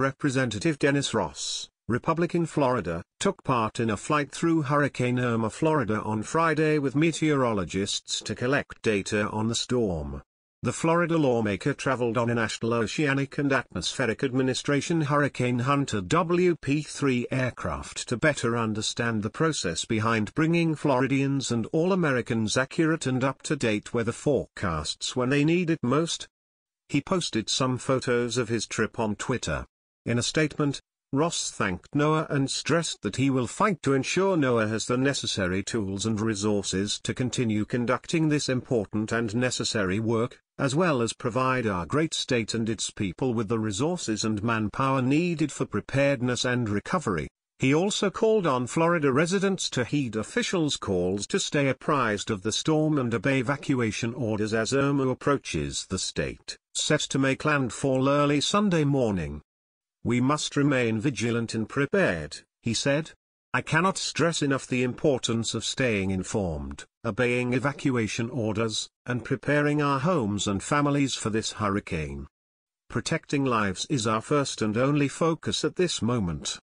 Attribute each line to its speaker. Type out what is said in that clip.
Speaker 1: Representative Dennis Ross, Republican Florida, took part in a flight through Hurricane Irma, Florida on Friday with meteorologists to collect data on the storm. The Florida lawmaker traveled on a National Oceanic and Atmospheric Administration Hurricane Hunter WP-3 aircraft to better understand the process behind bringing Floridians and all Americans accurate and up-to-date weather forecasts when they need it most. He posted some photos of his trip on Twitter. In a statement, Ross thanked Noah and stressed that he will fight to ensure Noah has the necessary tools and resources to continue conducting this important and necessary work, as well as provide our great state and its people with the resources and manpower needed for preparedness and recovery. He also called on Florida residents to heed officials' calls to stay apprised of the storm and obey evacuation orders as Irma approaches the state, set to make landfall early Sunday morning. We must remain vigilant and prepared, he said. I cannot stress enough the importance of staying informed, obeying evacuation orders, and preparing our homes and families for this hurricane. Protecting lives is our first and only focus at this moment.